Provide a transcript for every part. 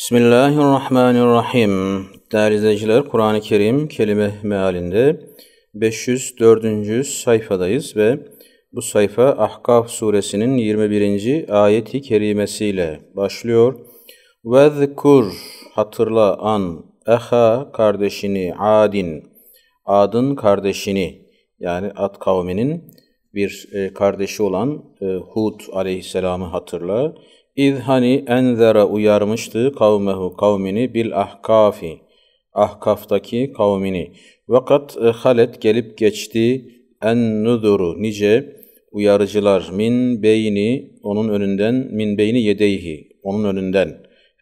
Bismillahirrahmanirrahim. Değerli izleyiciler, Kur'an-ı Kerim kelime mealinde 504. sayfadayız ve bu sayfa Ahkaf suresinin 21. ayeti kerimesiyle başlıyor. Vezkur hatırla an eha kardeşini adin adın kardeşini yani Ad kavminin bir e, kardeşi olan e, Hud aleyhisselamı hatırla İzhani enzere uyarmıştı kavmehu kavmini bil ahkafi. Ahkaftaki kavmini. Vakat e, halet gelip geçti en nuduru nice uyarıcılar min beyni onun önünden min beyni yedeyhi onun önünden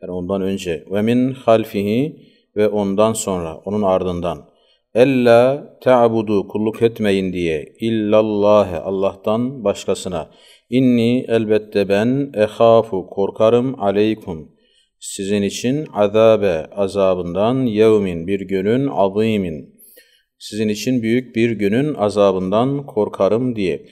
yani ondan önce ve min halfihi ve ondan sonra onun ardından Ella ta'budu kulluk etmeyin diye illallahı Allah'tan başkasına. İnni elbette ben ehafu korkarım aleykum. Sizin için azabe azabından yevmin bir günün azimin. Sizin için büyük bir günün azabından korkarım diye.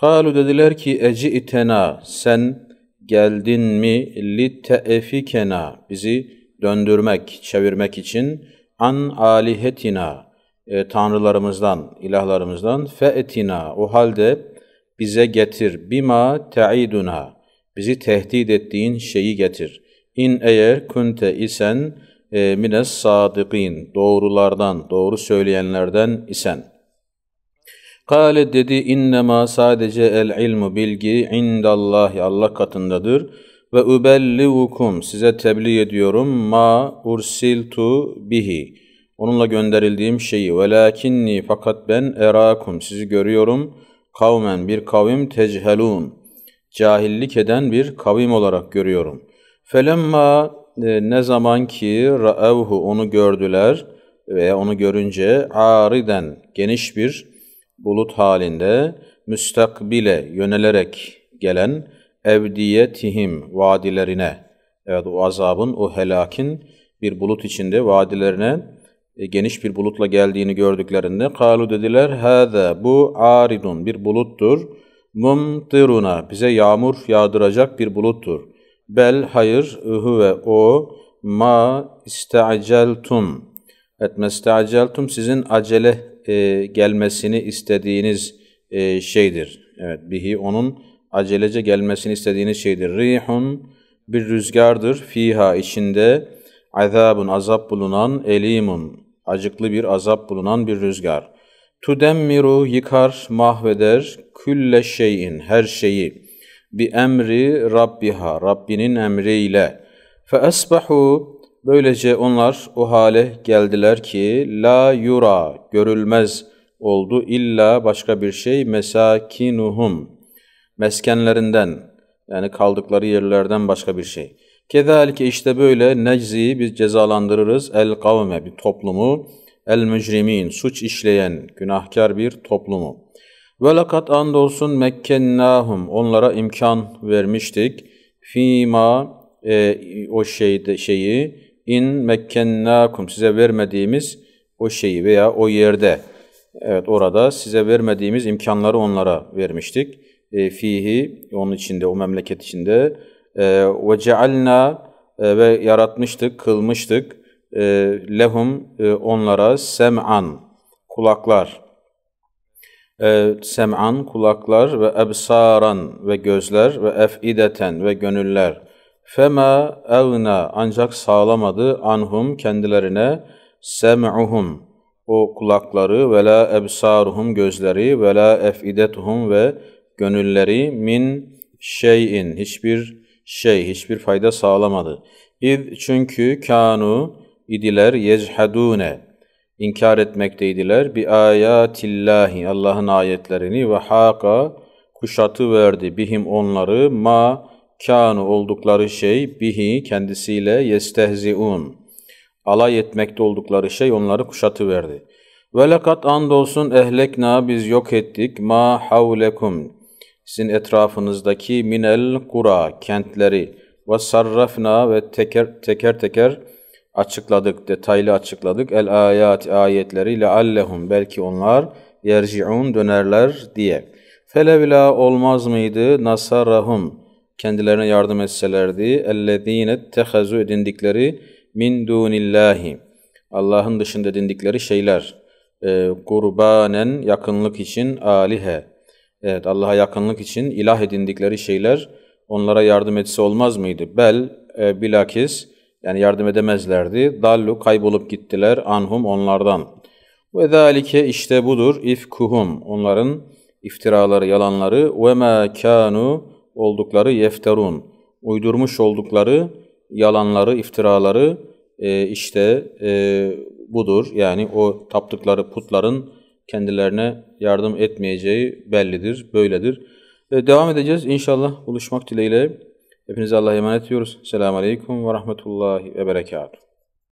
Kalu dediler ki eci itena sen geldin mi li kena bizi döndürmek, çevirmek için an alihetina e, tanrılarımızdan, ilahlarımızdan fe'tina o halde bize getir bima ta'iduna bizi tehdit ettiğin şeyi getir. İn eğer kunte isen e, mines sadikin doğrulardan, doğru söyleyenlerden isen. Kale dedi innema sadece el ilmu bilgi indallahi Allah katındadır ve ubellivukum size tebliğ ediyorum ma ursiltu bihi onunla gönderildiğim şeyi velakinni fakat ben erakum sizi görüyorum kavmen bir kavim tecelun cahillik eden bir kavim olarak görüyorum. Felemma e, ne zaman ki ra'evhu onu gördüler ve onu görünce ariden geniş bir bulut halinde müstakbile yönelerek gelen evdiyetihim vadilerine evet o azabın o helakin bir bulut içinde vadilerine e, geniş bir bulutla geldiğini gördüklerinde kalu dediler hâze bu aridun bir buluttur. Mumtiruna bize yağmur yağdıracak bir buluttur. Bel hayır ve o ma isteaceltum. Et mesteaceltum sizin acele e, gelmesini istediğiniz e, şeydir. Evet bihi onun acelece gelmesini istediğiniz şeydir. Rihun bir rüzgardır. Fiha içinde azabun azap bulunan elimun acıklı bir azap bulunan bir rüzgar. Tudemmiru yıkar, mahveder, külle şeyin, her şeyi. Bi emri Rabbiha, Rabbinin emriyle. Fe esbahu, böylece onlar o hale geldiler ki, la yura, görülmez oldu illa başka bir şey mesakinuhum, meskenlerinden, yani kaldıkları yerlerden başka bir şey. Kedalike işte böyle necziyi biz cezalandırırız el kavme bir toplumu el mücrimin suç işleyen günahkar bir toplumu. Ve lakat andolsun mekkennahum onlara imkan vermiştik. Fima e, o şeyde şeyi in mekkennakum size vermediğimiz o şeyi veya o yerde evet orada size vermediğimiz imkanları onlara vermiştik. E, fihi onun içinde o memleket içinde ee, ve cealna e, ve yaratmıştık, kılmıştık ee, lehum e, onlara sem'an kulaklar ee, sem'an kulaklar ve ebsaran ve gözler ve efideten ve gönüller fema evna ancak sağlamadı anhum kendilerine sem'uhum o kulakları ve la ebsaruhum gözleri ve la efidetuhum ve gönülleri min şeyin hiçbir şey hiçbir fayda sağlamadı. İz çünkü kanu idiler yechadune inkar etmekteydiler bi ayatillahi Allah'ın ayetlerini ve haka kuşatı verdi bihim onları ma kanu oldukları şey bihi kendisiyle yestehziun alay etmekte oldukları şey onları kuşatı verdi. Ve lekat andolsun ehlekna biz yok ettik ma havlekum sizin etrafınızdaki minel kura kentleri ve sarrafna ve teker teker teker açıkladık, detaylı açıkladık. El ayat ayetleri leallehum belki onlar yerciun dönerler diye. Felevla olmaz mıydı nasarahum kendilerine yardım etselerdi ellezine tehazu edindikleri min dunillahi Allah'ın dışında edindikleri şeyler e, kurbanen yakınlık için alihe Evet Allah'a yakınlık için ilah edindikleri şeyler onlara yardım etse olmaz mıydı? Bel e, bilakis yani yardım edemezlerdi. Dallu kaybolup gittiler anhum onlardan. Ve zalike işte budur ifkuhum onların iftiraları, yalanları ve ma oldukları yefterun. Uydurmuş oldukları yalanları, iftiraları e, işte e, budur. Yani o taptıkları putların kendilerine yardım etmeyeceği bellidir, böyledir. E, devam edeceğiz inşallah buluşmak dileğiyle. Hepinize Allah'a emanet ediyoruz. Selamun Aleyküm ve Rahmetullahi ve Berekatuhu.